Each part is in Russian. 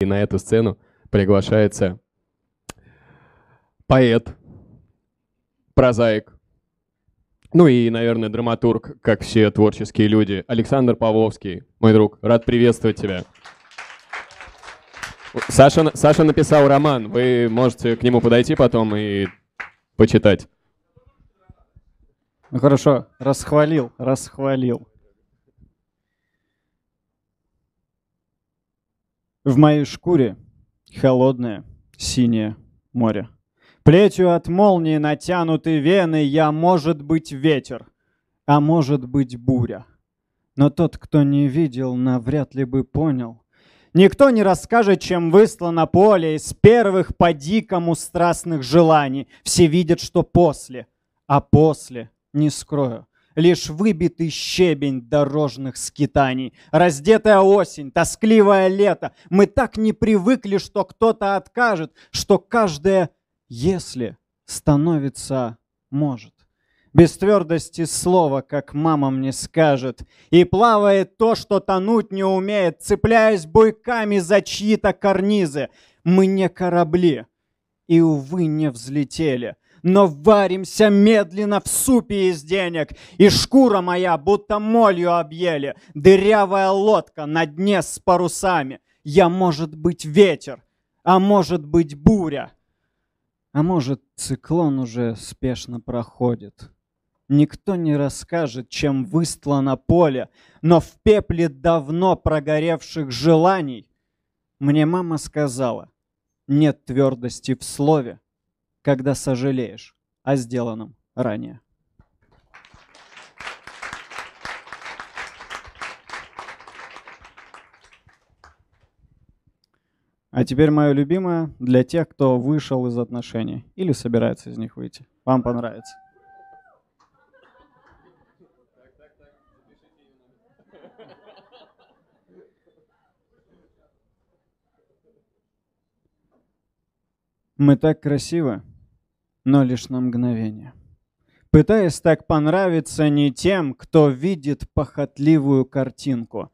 И на эту сцену приглашается поэт, прозаик, ну и, наверное, драматург, как все творческие люди, Александр Павловский, мой друг, рад приветствовать тебя. Саша, Саша написал роман, вы можете к нему подойти потом и почитать. Ну хорошо, расхвалил, расхвалил. В моей шкуре холодное синее море. Плетью от молнии натянуты вены, я, может быть, ветер, а может быть, буря. Но тот, кто не видел, навряд ли бы понял. Никто не расскажет, чем выслано поле из первых по дикому страстных желаний. Все видят, что после, а после не скрою лишь выбитый щебень дорожных скитаний. Раздетая осень, тоскливое лето. Мы так не привыкли, что кто-то откажет, что каждое «если» становится «может» без твердости слова, как мама мне скажет. И плавает то, что тонуть не умеет, цепляясь буйками за чьи-то карнизы. Мы не корабли, и, увы, не взлетели но варимся медленно в супе из денег, и шкура моя будто молью объели, дырявая лодка на дне с парусами. Я, может быть, ветер, а может быть, буря, а может, циклон уже спешно проходит. Никто не расскажет, чем выстлано поле, но в пепле давно прогоревших желаний мне мама сказала, нет твердости в слове, когда сожалеешь о сделанном ранее. А теперь мое любимое для тех, кто вышел из отношений или собирается из них выйти. Вам понравится. Мы так красивы, но лишь на мгновение. Пытаясь так понравиться не тем, кто видит похотливую картинку,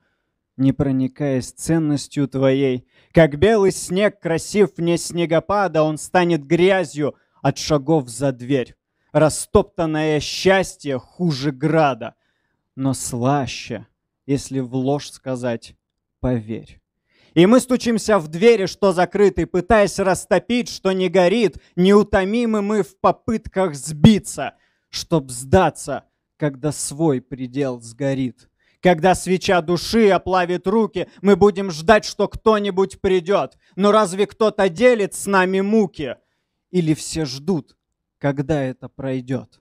не проникаясь ценностью твоей, как белый снег красив вне снегопада, он станет грязью от шагов за дверь. Растоптанное счастье хуже града, но слаще, если в ложь сказать «поверь». И мы стучимся в двери, что закрыты, пытаясь растопить, что не горит, неутомимы мы в попытках сбиться, чтоб сдаться, когда свой предел сгорит. Когда свеча души оплавит руки, мы будем ждать, что кто-нибудь придет. Но разве кто-то делит с нами муки? Или все ждут, когда это пройдет?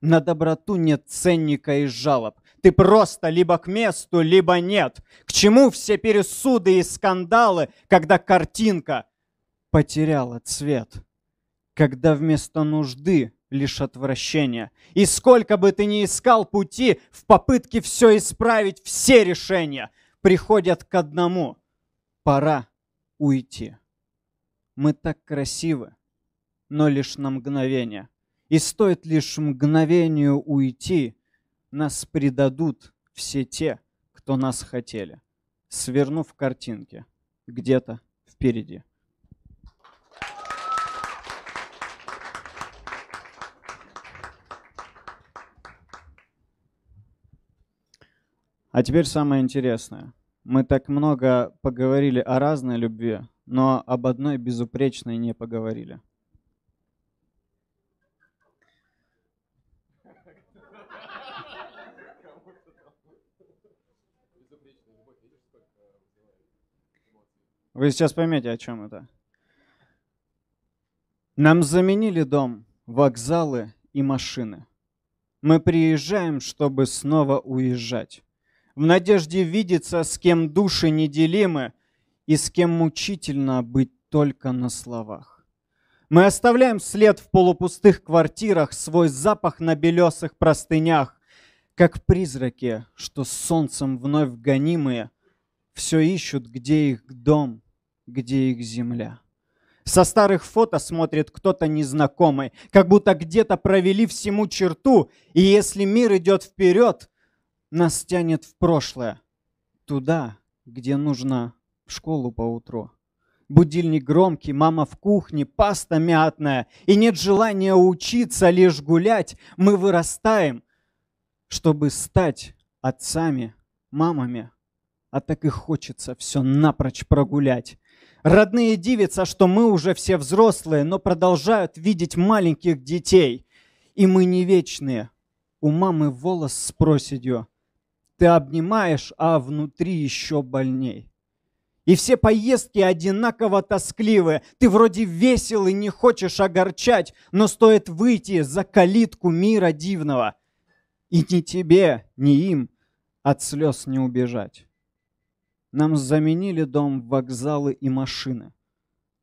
На доброту нет ценника и жалоб. Ты просто либо к месту, либо нет. К чему все пересуды и скандалы, когда картинка потеряла цвет? Когда вместо нужды лишь отвращение. И сколько бы ты ни искал пути в попытке все исправить, все решения приходят к одному. Пора уйти. Мы так красивы, но лишь на мгновение. И стоит лишь мгновению уйти, нас предадут все те, кто нас хотели, свернув картинки где-то впереди. А теперь самое интересное. Мы так много поговорили о разной любви, но об одной безупречной не поговорили. Вы сейчас поймете, о чем это. Нам заменили дом, вокзалы и машины. Мы приезжаем, чтобы снова уезжать. В надежде видеться, с кем души неделимы и с кем мучительно быть только на словах. Мы оставляем след в полупустых квартирах, свой запах на белесых простынях, как призраки, что с солнцем вновь гонимые, все ищут, где их дом, где их земля. Со старых фото смотрит кто-то незнакомый, как будто где-то провели всему черту, и если мир идет вперед, нас тянет в прошлое, туда, где нужно в школу по утру будильник громкий, мама в кухне, паста мятная, и нет желания учиться, лишь гулять, мы вырастаем, чтобы стать отцами, мамами. А так и хочется все напрочь прогулять. Родные дивятся, что мы уже все взрослые, но продолжают видеть маленьких детей. И мы не вечные. У мамы волос с проседью. Ты обнимаешь, а внутри еще больней. И все поездки одинаково тоскливы. Ты вроде весел и не хочешь огорчать, но стоит выйти за калитку мира дивного. И ни тебе, ни им от слез не убежать. Нам заменили дом, вокзалы и машины.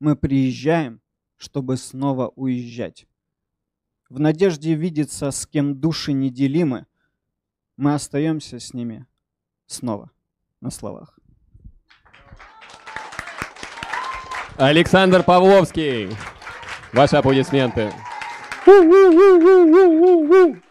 Мы приезжаем, чтобы снова уезжать. В надежде видеться, с кем души неделимы, мы остаемся с ними снова на словах. Александр Павловский. Ваши аплодисменты. у у у у у у